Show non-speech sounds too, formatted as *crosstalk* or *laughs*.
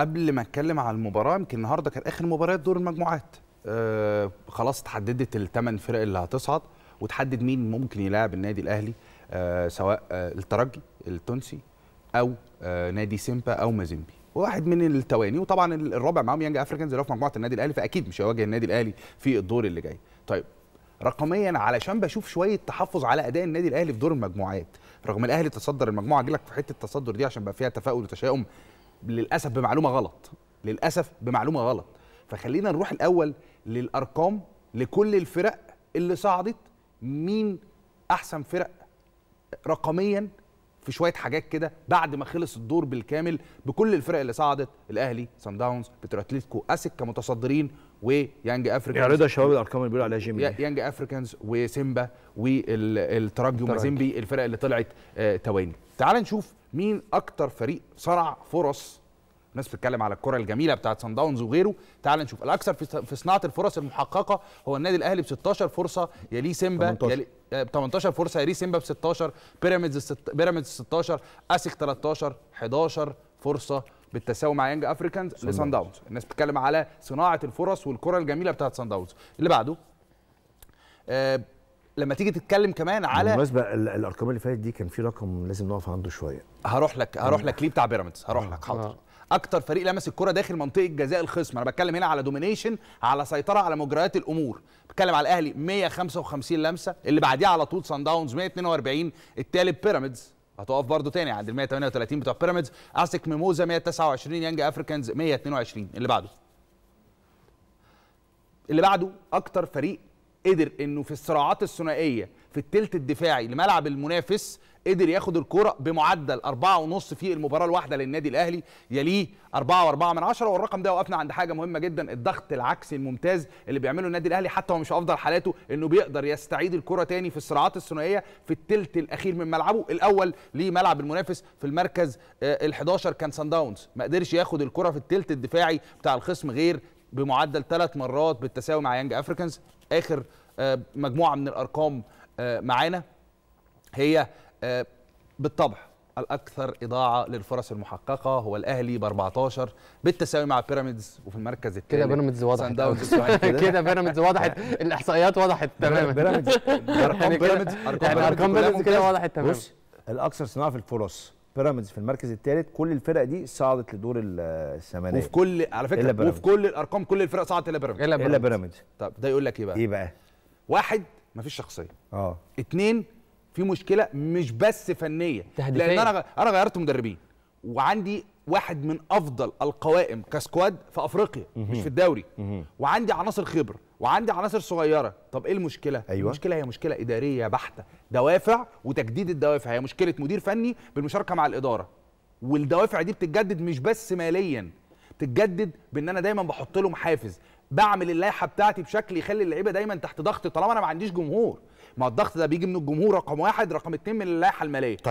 قبل ما اتكلم على المباراه يمكن النهارده كان اخر مباراه دور المجموعات آه خلاص اتحددت الثمان فرق اللي هتصعد وتحدد مين ممكن يلاعب النادي الاهلي آه سواء آه الترجي التونسي او آه نادي سيمبا او مازيمبي واحد من التواني وطبعا الرابع معاهم يانج افريكانز اللي هو في مجموعه النادي الاهلي فاكيد مش هيواجه النادي الاهلي في الدور اللي جاي طيب رقميا علشان بشوف شويه تحفظ على اداء النادي الاهلي في دور المجموعات رغم الاهلي تصدر المجموعه اجي لك في حته التصدر دي عشان بقى فيها تفاؤل وتشاؤم للاسف بمعلومه غلط للاسف بمعلومه غلط فخلينا نروح الاول للارقام لكل الفرق اللي صعدت مين احسن فرق رقميا في شويه حاجات كده بعد ما خلص الدور بالكامل بكل الفرق اللي صعدت الاهلي سان داونز بترو اسك كمتصدرين ويانج افريكانز يا رضا شباب الارقام اللي بيقولوا عليها جيمي يانج افريكانز وسيمبا والترجي ومازيمبي الفرق اللي طلعت آه، تواني تعال نشوف مين اكتر فريق صنع فرص الناس بتتكلم على الكره الجميله بتاعه سان داونز وغيره تعال نشوف الاكثر في صناعه الفرص المحققه هو النادي الاهلي ب 16 فرصه يليه سيمبا 18. يلي 18 فرصه يليه سيمبا ب 16 بيراميدز بيراميدز 16 اسك 13 11 فرصه بالتساوي مع يانج افريكانز لسان داونز الناس بتتكلم على صناعه الفرص والكره الجميله بتاعه سان داونز اللي بعده آه لما تيجي تتكلم كمان على بالمناسبه الارقام اللي فاتت دي كان في رقم لازم نقف عنده شويه هروح لك هروح لك ليه بتاع بيراميدز هروح لك حاضر آه. اكتر فريق لمس الكره داخل منطقه جزاء الخصم انا بتكلم هنا على دومينيشن على سيطره على مجريات الامور بتكلم على الاهلي 155 لمسه اللي بعديها على طول سان داونز 142 التالت بيراميدز هتقف برضه تاني عند ال 138 بتوع بيراميدز اسك ميموزا 129 يانج افريكانز 122 اللي بعده اللي بعده اكتر فريق قدر انه في الصراعات الثنائيه في الثلث الدفاعي لملعب المنافس قدر ياخد الكرة بمعدل 4.5 في المباراة الواحدة للنادي الأهلي يليه 4.4 من عشرة والرقم ده وقفنا عند حاجة مهمة جدا الضغط العكسي الممتاز اللي بيعمله النادي الأهلي حتى هو مش أفضل حالاته إنه بيقدر يستعيد الكرة تاني في الصراعات الثنائية في الثلث الأخير من ملعبه الأول لملعب المنافس في المركز آه، ال 11 كان سان داونز ما قدرش ياخد الكرة في الثلث الدفاعي بتاع الخصم غير بمعدل ثلاث مرات بالتساوي مع يانج افريكانز اخر آه، مجموعه من الارقام آه، معانا هي آه، بالطبع الاكثر اضاعه للفرص المحققه هو الاهلي ب 14 بالتساوي مع بيراميدز وفي المركز الثاني كده بيراميدز وضحت *laughs* كده بيراميدز وضحت الاحصائيات وضحت تماما بيراميدز *laughs* ارقام يعني بيراميدز ارقام يعني بيراميدز كده وضحت تماما بص الاكثر صناعه في الفرص بيراميدز في المركز الثالث كل الفرق دي صعدت لدور الثمانيه وفي كل على فكره وفي كل الارقام كل الفرق صعدت الا بيراميدز الا بيراميدز طب ده يقول لك ايه بقى؟ ايه بقى؟ واحد مفيش شخصيه اه اتنين في مشكله مش بس فنيه تهديفية. لان انا انا غيرت مدربين وعندي واحد من افضل القوائم كسكواد في افريقيا مهم. مش في الدوري مهم. وعندي عناصر خبر وعندي عناصر صغيره طب ايه المشكله أيوة. المشكله هي مشكله اداريه بحته دوافع وتجديد الدوافع هي مشكله مدير فني بالمشاركه مع الاداره والدوافع دي بتتجدد مش بس ماليا بتتجدد بان انا دايما بحط لهم حافز بعمل اللائحه بتاعتي بشكل يخلي اللعيبه دايما تحت ضغط طالما انا ما عنديش جمهور ما الضغط ده بيجي من الجمهور رقم واحد رقم اتنين من اللائحه الماليه طيب.